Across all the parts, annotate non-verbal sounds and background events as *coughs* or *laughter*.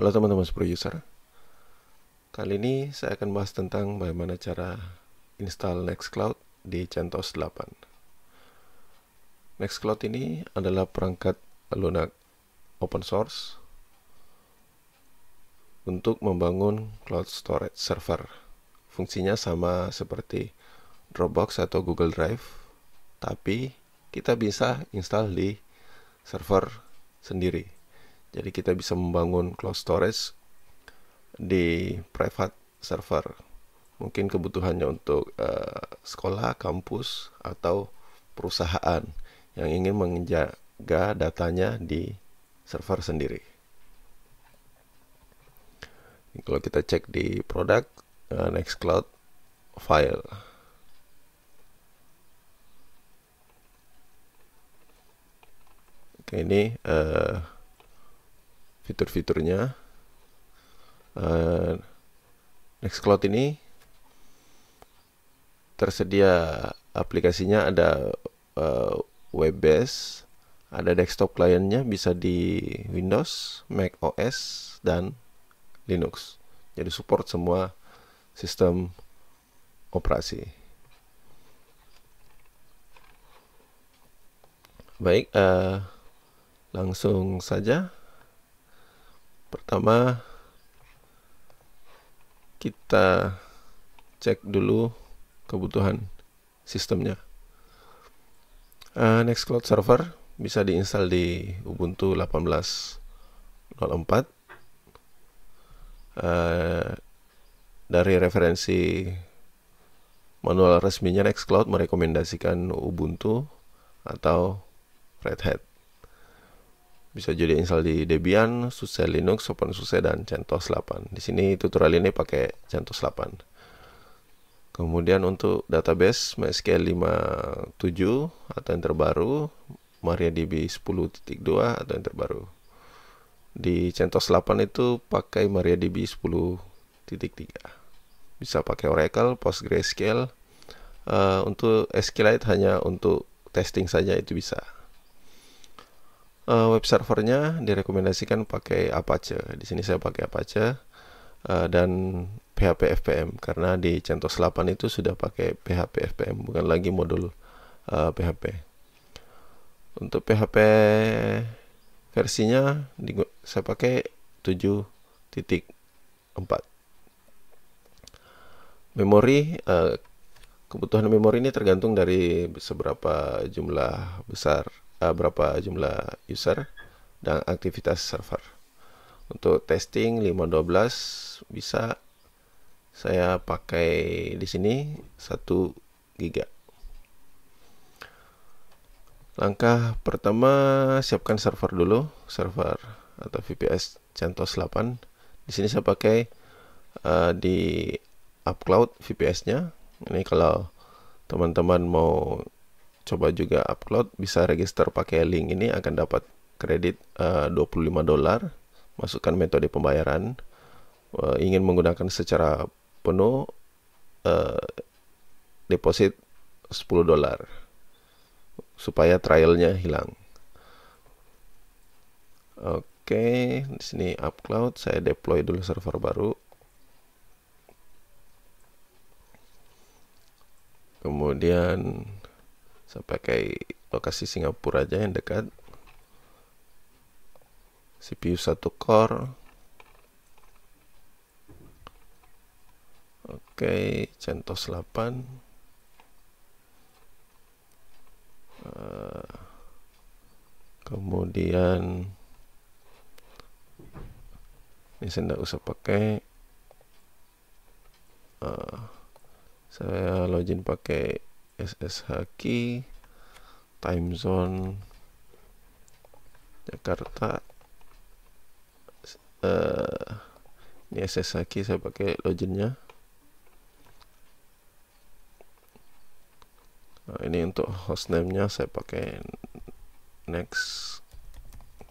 Halo teman-teman super User Kali ini saya akan bahas tentang bagaimana cara install Nextcloud di CentOS 8 Nextcloud ini adalah perangkat lunak open source untuk membangun cloud storage server Fungsinya sama seperti Dropbox atau Google Drive tapi kita bisa install di server sendiri jadi kita bisa membangun cloud storage di private server. Mungkin kebutuhannya untuk uh, sekolah, kampus, atau perusahaan yang ingin menjaga datanya di server sendiri. Kalau kita cek di produk uh, Nextcloud file. Oke, ini uh, fitur-fiturnya uh, Nextcloud ini tersedia aplikasinya ada uh, eh, web-based ada desktop kliennya bisa di Windows, Mac OS, dan Linux. Jadi support semua sistem operasi. Baik, uh, langsung saja pertama kita cek dulu kebutuhan sistemnya uh, eh, Nextcloud server bisa diinstal di Ubuntu 18.04 uh, eh, dari referensi manual resminya Nextcloud merekomendasikan Ubuntu atau Red Hat bisa jadi install di Debian, SUSE Linux, OpenSUSE, dan CentOS 8. Di sini tutorial ini pakai CentOS 8. Kemudian untuk database MySQL 57 atau yang terbaru, MariaDB 10.2 atau yang terbaru. Di CentOS 8 itu pakai MariaDB 10.3. Bisa pakai Oracle, PostgreSQL. Uh, untuk SQLite hanya untuk testing saja itu bisa uh, web servernya direkomendasikan pakai Apache. Di sini saya pakai Apache uh, dan PHP FPM karena di CentOS 8 itu sudah pakai PHP FPM bukan lagi modul uh, eh, PHP. Untuk PHP versinya di, saya pakai 7.4. Memori kebutuhan memori ini tergantung dari seberapa jumlah besar uh, berapa jumlah user dan aktivitas server. Untuk testing 512 bisa saya pakai di sini 1 giga. Langkah pertama siapkan server dulu, server atau VPS CentOS 8. Di sini saya pakai uh, di UpCloud VPS-nya. Ini kalau teman-teman mau coba juga upload bisa register pakai link ini akan dapat kredit eh, uh, 25 dolar masukkan metode pembayaran uh, ingin menggunakan secara penuh uh, deposit 10 dolar supaya trialnya hilang oke okay, di sini upload saya deploy dulu server baru kemudian saya pakai lokasi Singapura aja yang dekat CPU satu core oke okay, CentOS 8 uh, eh, kemudian ini saya tidak usah pakai uh, saya login pakai SSH key, time zone Jakarta uh, ini key saya pakai loginnya nah, ini untuk hostname nya saya pakai next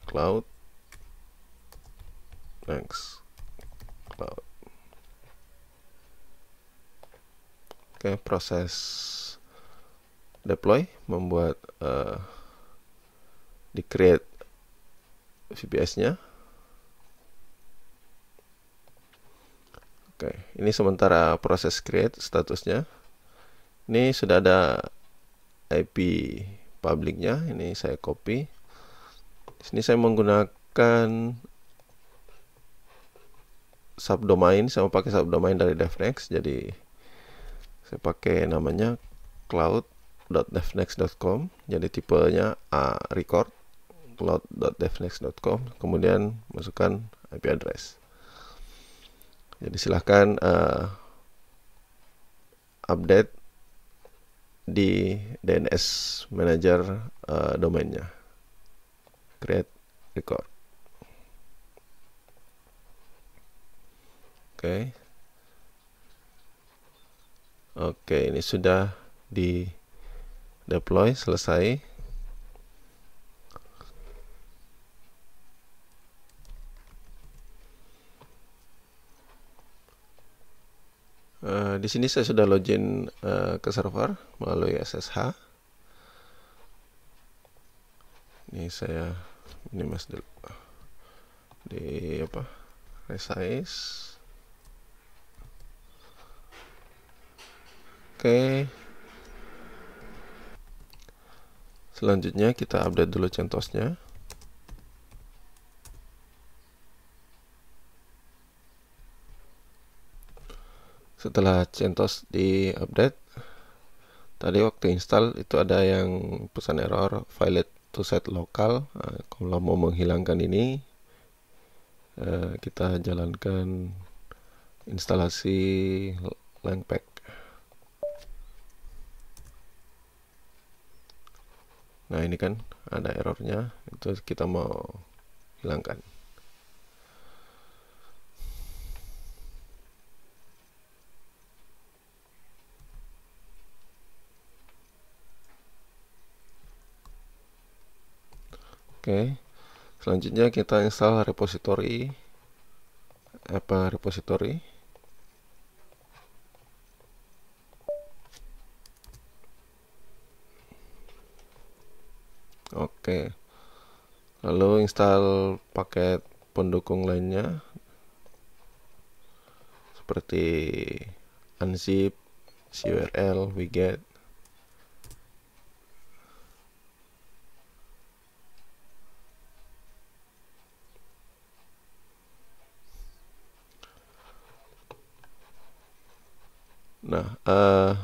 cloud next cloud oke okay, proses deploy membuat uh, eh, di create VPS-nya. Oke, ini sementara proses create statusnya. Ini sudah ada IP publicnya. Ini saya copy. Di sini saya menggunakan subdomain. Saya mau pakai subdomain dari DevNext. Jadi saya pakai namanya cloud cloud.devnext.com jadi tipenya a record cloud.devnext.com kemudian masukkan IP address jadi silahkan uh, update di DNS manager uh, domainnya create record oke okay. oke okay, ini sudah di deploy selesai Uh, di sini saya sudah login uh, ke server melalui SSH. Ini saya ini mas dulu di apa resize. Oke. Selanjutnya kita update dulu centosnya Setelah CentOS di update, tadi waktu install itu ada yang pesan error file to set lokal. Nah, kalau mau menghilangkan ini, eh, kita jalankan instalasi langpack. nah ini kan ada errornya itu kita mau hilangkan Oke, selanjutnya kita install repository apa repository Oke. Lalu install paket pendukung lainnya seperti unzip, curl, widget. Nah, uh,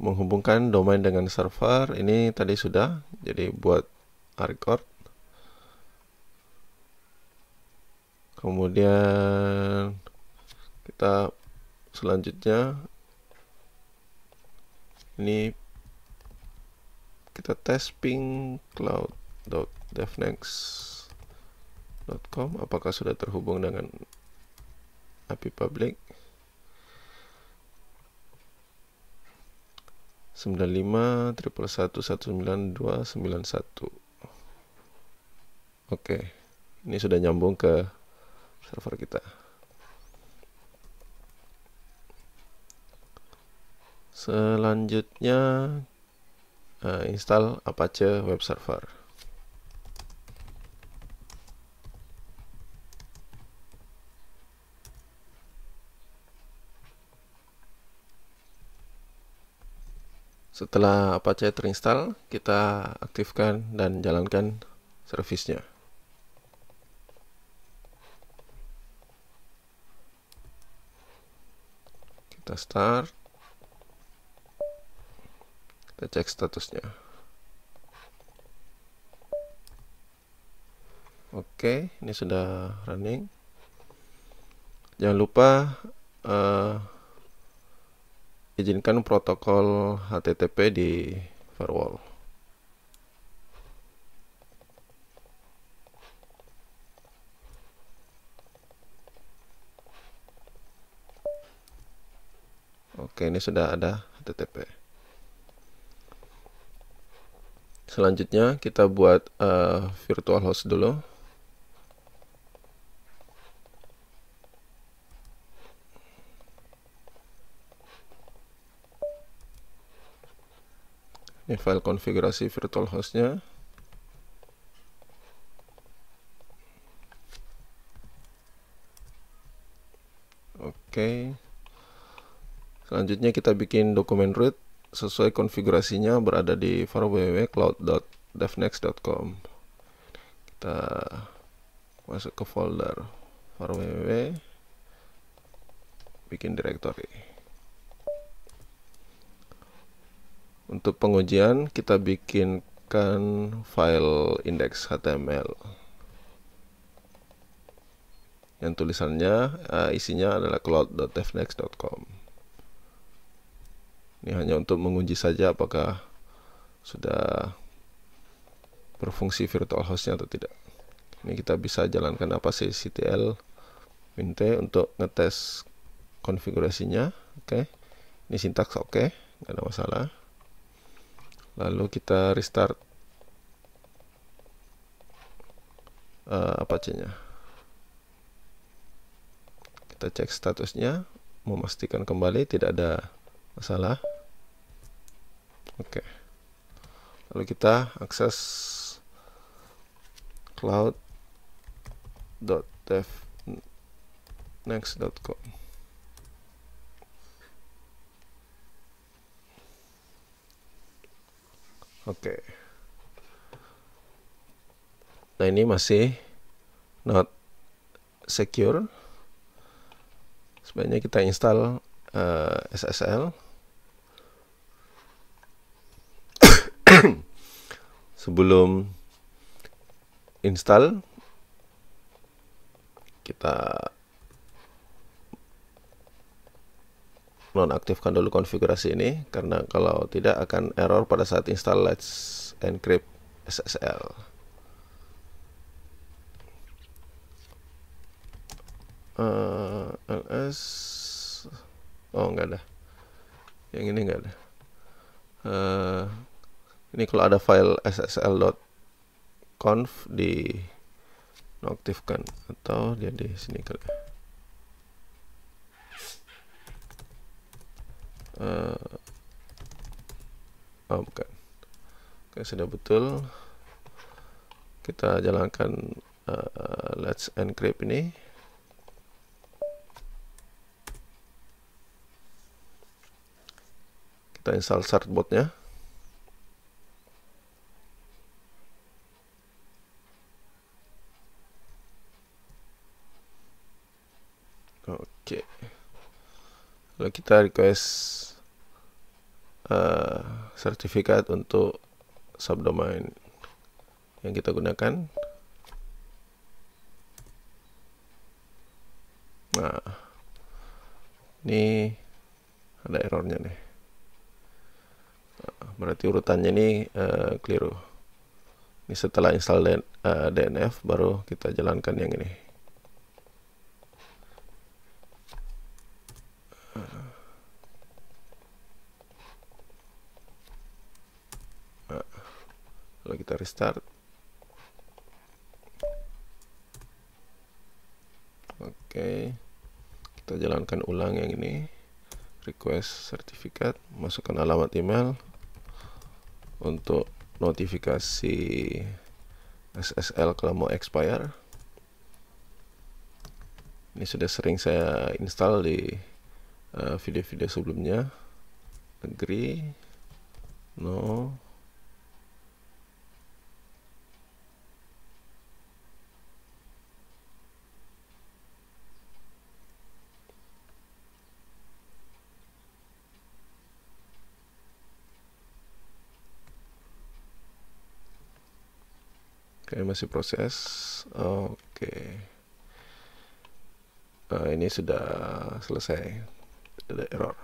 menghubungkan domain dengan server ini tadi sudah jadi buat record kemudian kita selanjutnya ini kita tes ping cloud.devnext.com apakah sudah terhubung dengan API public 95 triple 1 1919291 oke ini sudah nyambung ke server kita selanjutnya eh, install Apache web server Setelah Apache terinstall, kita aktifkan dan jalankan servisnya. Kita start. Kita cek statusnya. Oke, ini sudah running. Jangan lupa uh, izinkan protokol HTTP di firewall. Oke, ini sudah ada HTTP. Selanjutnya kita buat uh, virtual host dulu. ini file konfigurasi virtual hostnya oke selanjutnya kita bikin dokumen root sesuai konfigurasinya berada di www.cloud.devnext.com kita masuk ke folder www bikin directory Untuk pengujian kita bikinkan file index HTML yang tulisannya uh, isinya adalah cloud.fnex.com ini hanya untuk menguji saja apakah sudah berfungsi virtual hostnya atau tidak ini kita bisa jalankan apa sih CTL minte untuk ngetes konfigurasinya oke okay. ini sintaks oke okay. nggak ada masalah lalu kita restart uh, eh, Apache-nya kita cek statusnya memastikan kembali tidak ada masalah oke okay. lalu kita akses cloud.dev next.com Oke. Okay. Nah, ini masih not secure. Sebenarnya kita install uh, eh, SSL. *coughs* Sebelum install kita nonaktifkan dulu konfigurasi ini karena kalau tidak akan error pada saat install Let's Encrypt SSL. Uh, eh, ls oh nggak ada yang ini nggak ada uh, ini kalau ada file ssl.conf di nonaktifkan atau dia di sini kali uh, oh bukan oke sudah betul kita jalankan uh, let's encrypt ini kita install certbotnya oke okay. lalu kita request uh, sertifikat untuk subdomain yang kita gunakan. Nah, ini ada errornya nih. Nah, berarti urutannya ini uh, keliru. Ini setelah install uh, eh, DNF baru kita jalankan yang ini. Uh. kita restart oke okay. kita jalankan ulang yang ini request sertifikat masukkan alamat email untuk notifikasi SSL kalau mau expire ini sudah sering saya install di eh, video-video uh, sebelumnya negeri no Kayak masih proses. Oke. uh, ini sudah selesai. Tidak ada error.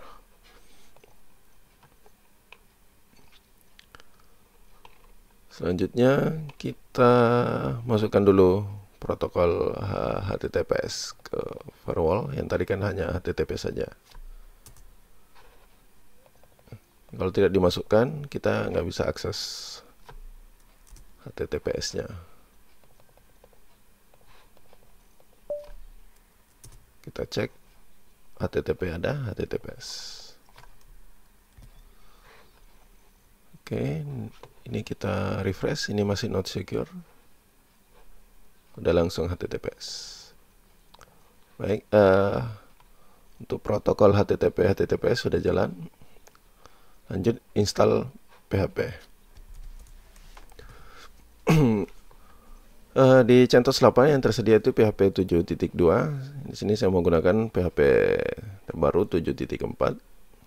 Selanjutnya kita masukkan dulu protokol HTTPS ke firewall yang tadi kan hanya HTTP saja. Kalau tidak dimasukkan kita nggak bisa akses HTTPS-nya. Kita cek HTTP ada, HTTPS. Oke, ini kita refresh, ini masih not secure. Udah langsung HTTPS. Baik, uh, untuk protokol HTTP HTTPS sudah jalan. Lanjut install PHP. Uh, di CentOS 8 yang tersedia itu PHP 7.2. Di sini saya menggunakan PHP terbaru 7.4.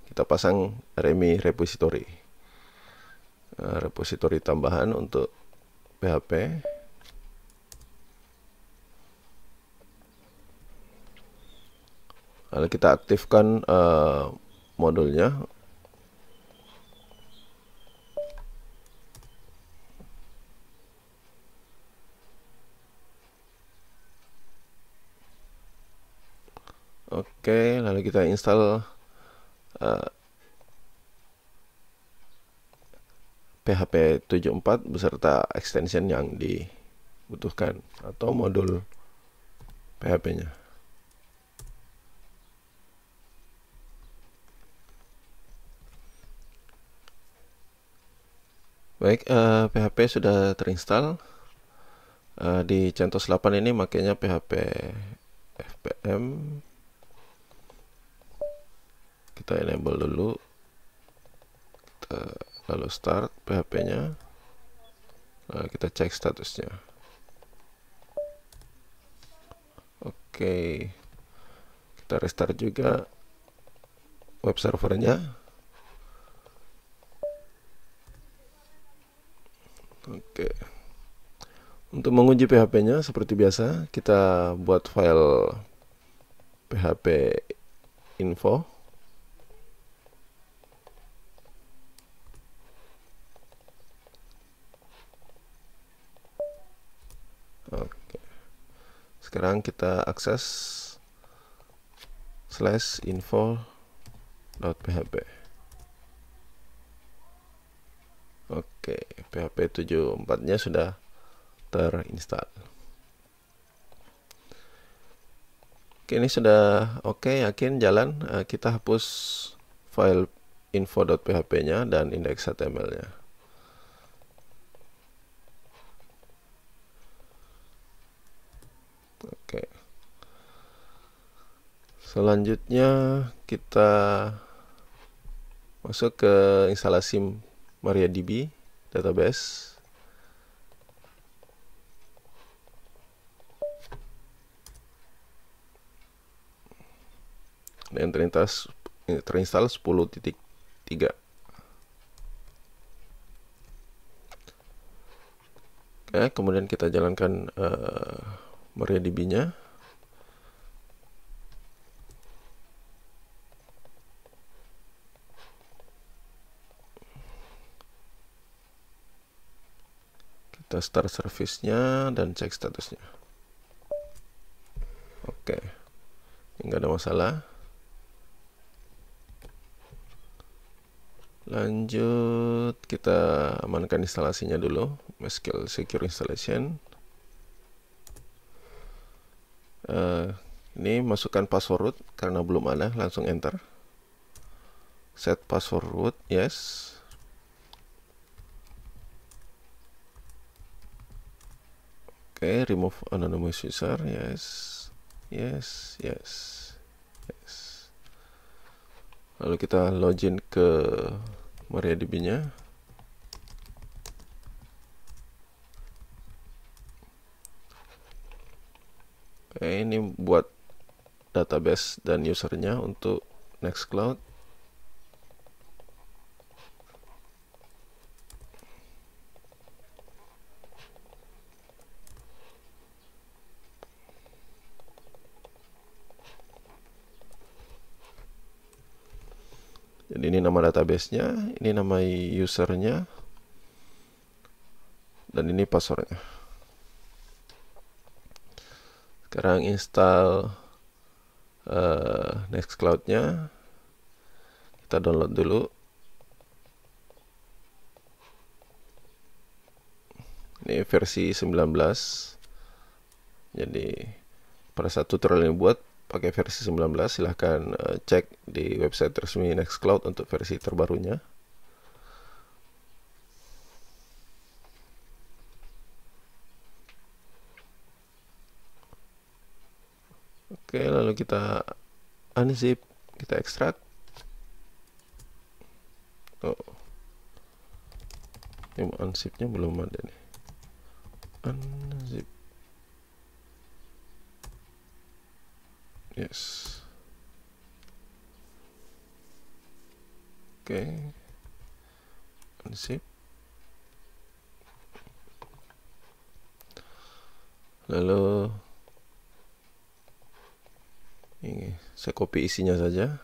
Kita pasang Remi repository. Uh, eh, repository tambahan untuk PHP. Lalu kita aktifkan uh, modulnya Oke, lalu kita install uh, PHP 74 beserta extension yang dibutuhkan atau modul PHP-nya. Baik, uh, eh, PHP sudah terinstall. Uh, di CentOS 8 ini makanya PHP FPM kita enable dulu kita, lalu start php nya nah, kita cek statusnya oke kita restart juga web servernya oke untuk menguji php nya seperti biasa kita buat file php info sekarang kita akses slash info .php oke php 74 nya sudah terinstall oke ini sudah oke yakin jalan eh, kita hapus file info.php nya dan html nya selanjutnya kita masuk ke instalasi MariaDB database dan terlintas terinstall 10.3 Oke, kemudian kita jalankan uh, eh, MariaDB-nya. kita start servicenya dan cek statusnya oke okay. nggak ada masalah lanjut kita amankan instalasinya dulu MySQL Secure Installation uh, ini masukkan password root karena belum ada langsung enter set password root yes okay, remove anonymous user yes yes yes yes lalu kita login ke MariaDB nya Oke, okay, ini buat database dan usernya untuk Nextcloud. ini nama databasenya ini nama usernya dan ini passwordnya sekarang install uh, Nextcloud-nya kita download dulu ini versi 19 jadi pada saat tutorial ini buat pakai versi 19 silahkan uh, cek di website resmi Nextcloud untuk versi terbarunya Oke, lalu kita unzip, kita ekstrak. Oh. Ini unzipnya belum ada nih. Unzip. Yes. Oke. Okay. Unzip. Lalu ini saya copy isinya saja.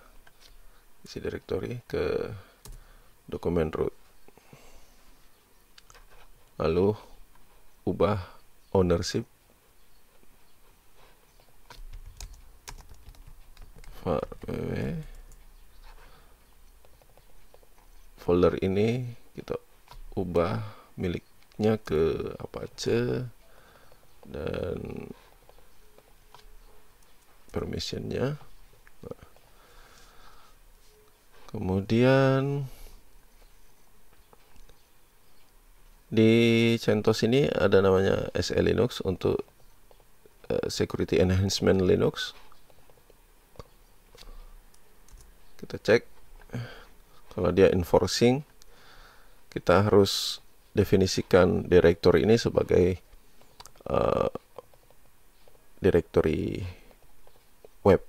Isi directory ke dokumen root. Lalu ubah ownership folder ini kita ubah miliknya ke Apache dan permissionnya nah. kemudian di CentOS ini ada namanya SE Linux untuk uh, Security Enhancement Linux kita cek kalau dia enforcing kita harus definisikan direktori ini sebagai uh, eh, directory web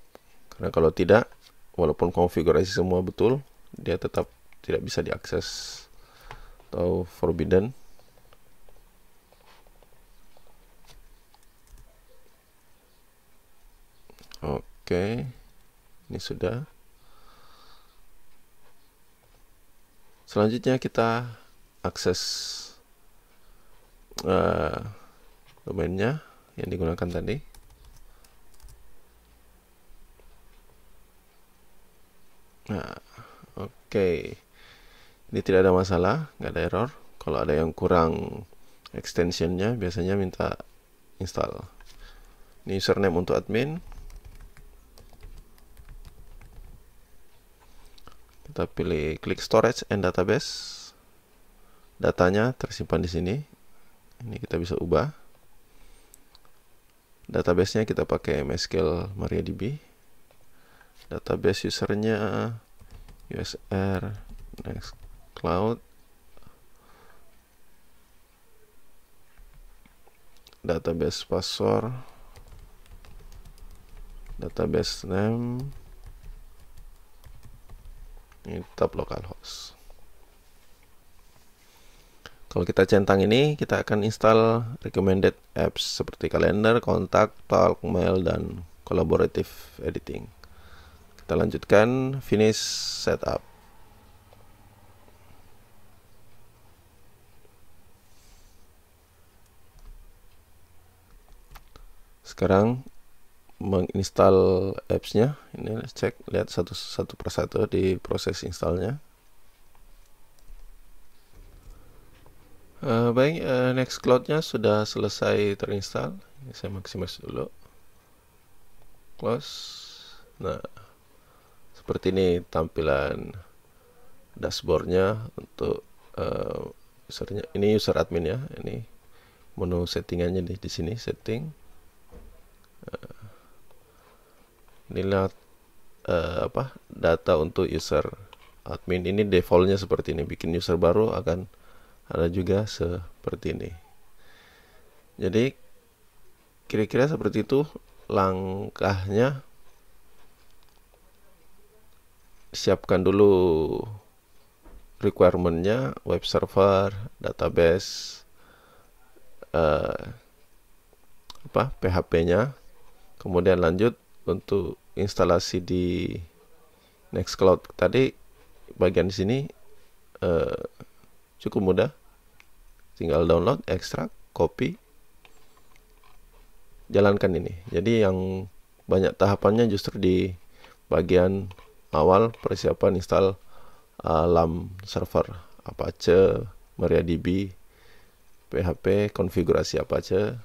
karena kalau tidak walaupun konfigurasi semua betul dia tetap tidak bisa diakses atau forbidden oke okay. ini sudah Selanjutnya kita akses uh, domainnya yang digunakan tadi. Nah, oke. Okay. Ini tidak ada masalah, nggak ada error. Kalau ada yang kurang extensionnya, biasanya minta install. Ini username untuk admin, kita pilih klik storage and database datanya tersimpan di sini ini kita bisa ubah databasenya kita pakai MySQL MariaDB database usernya USR next cloud database password database name ini tetap localhost kalau kita centang ini kita akan install recommended apps seperti kalender, kontak, talk, mail, dan collaborative editing kita lanjutkan finish setup sekarang menginstal appsnya ini let's cek lihat satu satu persatu di proses installnya uh, baik uh, next nya sudah selesai terinstall ini saya maksimis dulu close nah seperti ini tampilan dashboardnya untuk uh, usernya ini user admin ya ini menu settingannya di, di sini setting nilai uh, apa data untuk user admin ini defaultnya seperti ini bikin user baru akan ada juga seperti ini jadi kira-kira seperti itu langkahnya siapkan dulu requirementnya web server database eh, apa PHP-nya kemudian lanjut untuk instalasi di Nextcloud tadi bagian sini eh, cukup mudah tinggal download ekstrak copy jalankan ini jadi yang banyak tahapannya justru di bagian awal persiapan install uh, server Apache MariaDB PHP konfigurasi Apache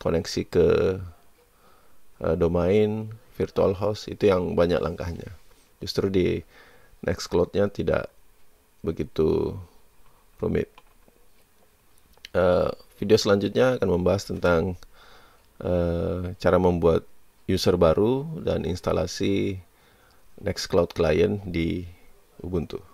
koneksi ke uh, domain virtual host itu yang banyak langkahnya. Justru di next cloud nya tidak begitu rumit. Uh, video selanjutnya akan membahas tentang uh, cara membuat user baru dan instalasi next cloud client di Ubuntu.